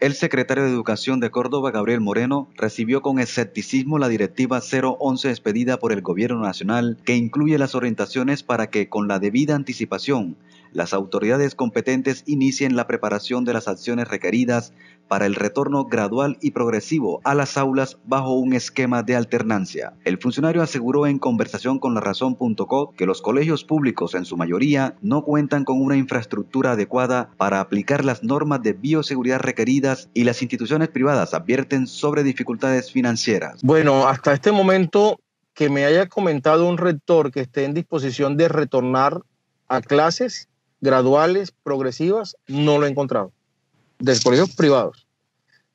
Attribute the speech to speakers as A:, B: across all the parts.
A: El secretario de Educación de Córdoba, Gabriel Moreno, recibió con escepticismo la directiva 011 expedida por el Gobierno Nacional, que incluye las orientaciones para que, con la debida anticipación, las autoridades competentes inicien la preparación de las acciones requeridas para el retorno gradual y progresivo a las aulas bajo un esquema de alternancia. El funcionario aseguró en conversación con la razón.co que los colegios públicos en su mayoría no cuentan con una infraestructura adecuada para aplicar las normas de bioseguridad requeridas y las instituciones privadas advierten sobre dificultades financieras.
B: Bueno, hasta este momento que me haya comentado un rector que esté en disposición de retornar a clases graduales, progresivas, no lo he encontrado. De colegios privados.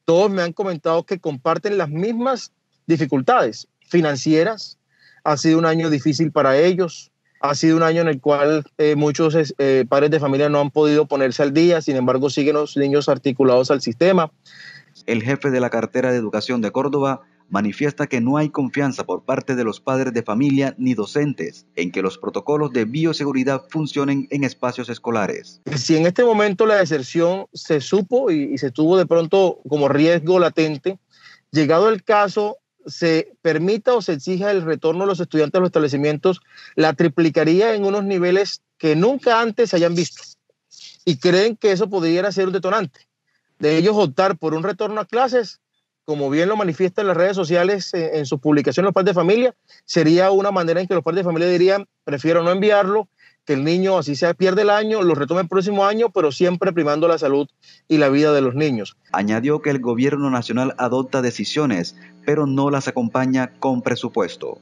B: Todos me han comentado que comparten las mismas dificultades financieras. Ha sido un año difícil para ellos. Ha sido un año en el cual eh, muchos eh, padres de familia no han podido ponerse al día, sin embargo siguen los niños articulados al
A: sistema. El jefe de la cartera de educación de Córdoba manifiesta que no hay confianza por parte de los padres de familia ni docentes en que los protocolos de bioseguridad funcionen en espacios escolares.
B: Si en este momento la deserción se supo y, se tuvo de pronto como riesgo latente, llegado el caso, se permita o se exija el retorno de los estudiantes a los establecimientos, la triplicaría en unos niveles que nunca antes se hayan visto. Y creen que eso pudiera ser un detonante. De ellos optar por un retorno a clases como bien lo manifiesta en las redes sociales, eh, en, su publicación los padres de familia, sería una manera en que los padres de familia dirían, prefiero no enviarlo, que el niño así se pierde el año, lo retome el próximo año, pero siempre primando la salud y la vida de los niños.
A: Añadió que el gobierno nacional adopta decisiones, pero no las acompaña con presupuesto.